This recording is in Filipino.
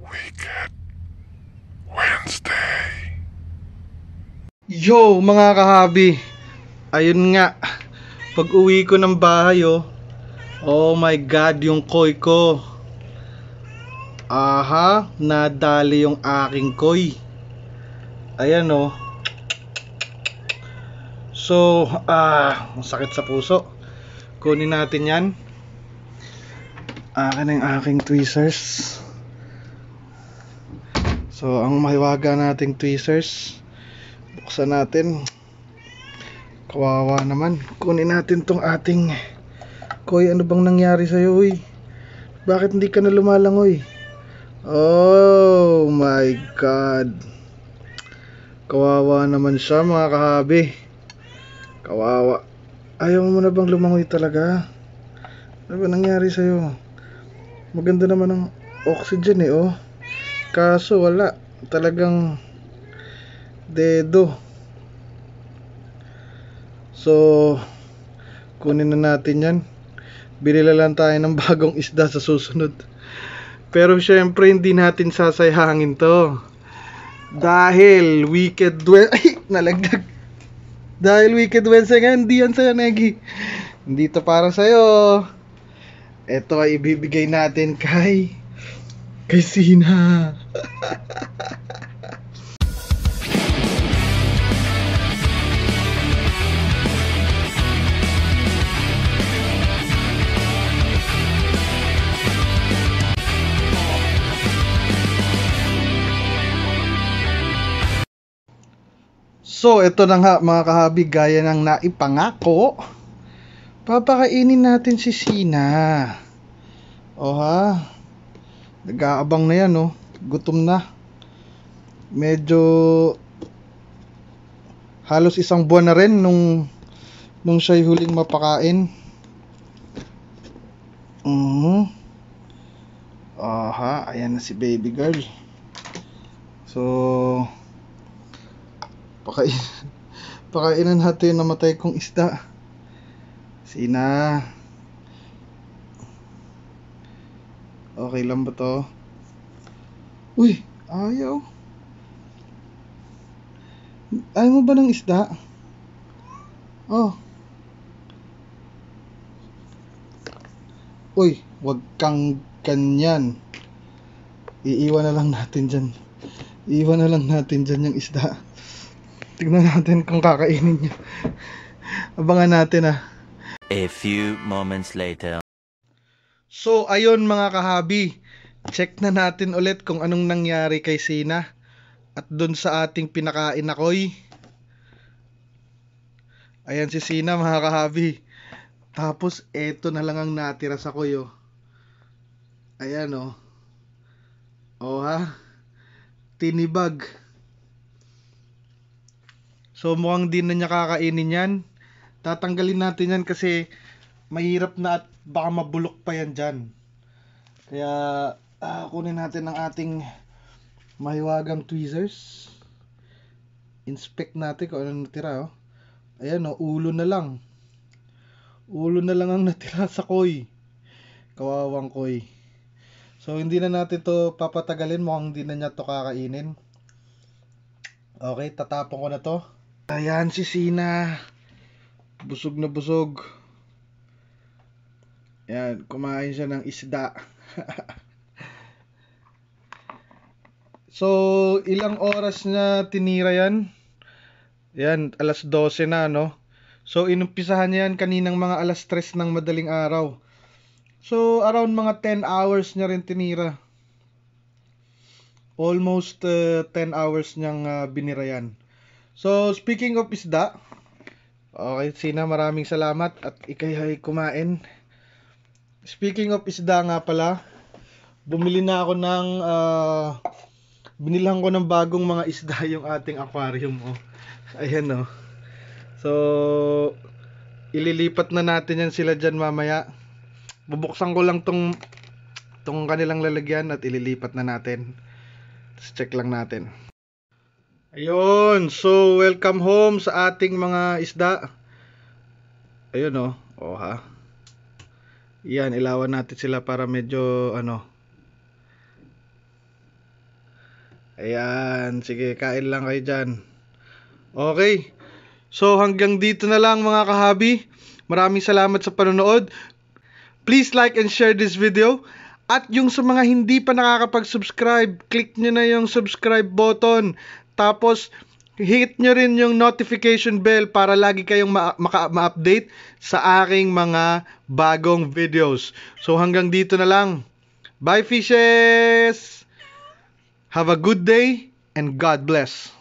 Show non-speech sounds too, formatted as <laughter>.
Wicked Wednesday. Yo, mga kahabi. Ayun nga. Pag uwi ko ng bahay, oh. Oh my God, yung koy ko. Aha, nadali yung aking koy. Ayan, oh. So, ah, masakit sa puso. Kunin natin yan. Akin ang aking tweezers. So, ang mahiwaga nating tweezers, buksan natin. Kawawa naman. Kunin natin tong ating Koy, ano bang nangyari sa iyo, uy? Bakit hindi ka na lumalangoy? Oh my God. Kawawa naman siya, mga kahabi. Kawawa. Ayaw mo na bang lumangoy talaga? Ano ba nangyari sa iyo? Maganda naman ang oxygen eh, oh. Kaso wala. Talagang dedo. So, kunin na natin yan. Bilila lang tayo ng <laughs> bagong isda sa susunod. Pero syempre, hindi natin sasayangin to. Dahil Wicked Wednesday... <laughs> Ay, nalagdag. Dahil Wicked Wednesday nga, hindi yan sa'yo, Negi. Hindi to para sa'yo. Ito ay ibibigay natin kay kay Sina. So, ito na nga mga kahabi, gaya ng naipangako, papakainin natin si Sina. O ha? nag-aabang na yan, no? Oh. Gutom na. Medyo halos isang buwan na rin nung nung siya'y huling mapakain. Mm-hmm. Aha, ayan na si baby girl. So, pakain, <laughs> pakainan natin yung namatay kong isda. Sina, Okay lang ba to? Uy, ayaw. Ayaw mo ba ng isda? Oh. Uy, wag kang ganyan. Iiwan na lang natin dyan. Iiwan na lang natin dyan yung isda. Tignan natin kung kakainin niya. Abangan natin ah. A few moments later. So ayun mga kahabi, check na natin ulit kung anong nangyari kay Sina at doon sa ating pinakain na koy. Ayan si Sina mga kahabi. Tapos eto na lang ang natira sa koy oh. Ayan oh. Oh ha. Tinibag. So mukhang din na niya kakainin yan. Tatanggalin natin yan kasi mahirap na at baka mabulok pa yan dyan. Kaya uh, kunin natin ang ating mahiwagang tweezers. Inspect natin kung ano natira. Oh. Ayan, oh, ulo na lang. Ulo na lang ang <laughs> natira sa koi. Kawawang koy. So, hindi na natin to papatagalin. Mukhang hindi na niya to kakainin. Okay, tatapon ko na to. Ayan si Sina. Busog na busog. Yan, kumain siya ng isda. so, ilang oras na tinira yan? Yan, alas 12 na, no? So, inumpisahan niya yan kaninang mga alas 3 ng madaling araw. So, around mga 10 hours niya rin tinira. Almost uh, eh, 10 hours niyang uh, binira yan. So, speaking of isda, okay, Sina, maraming salamat at ikay ay kumain. Speaking of isda nga pala, bumili na ako ng uh, binilhan ko ng bagong mga isda <laughs> yung ating aquarium oh. Ayan oh. So ililipat na natin yan sila diyan mamaya. Bubuksan ko lang tong tong kanilang lalagyan at ililipat na natin. Let's check lang natin. Ayun, so welcome home sa ating mga isda. Ayun oh. Oh yan, ilawan natin sila para medyo ano. Ayan, sige, kain lang kayo dyan. Okay. So hanggang dito na lang mga kahabi. Maraming salamat sa panonood. Please like and share this video. At yung sa mga hindi pa nakakapag-subscribe, click nyo na yung subscribe button. Tapos, hit nyo rin yung notification bell para lagi kayong ma- maka- ma-update sa aking mga bagong videos. So hanggang dito na lang. Bye fishes! Have a good day and God bless.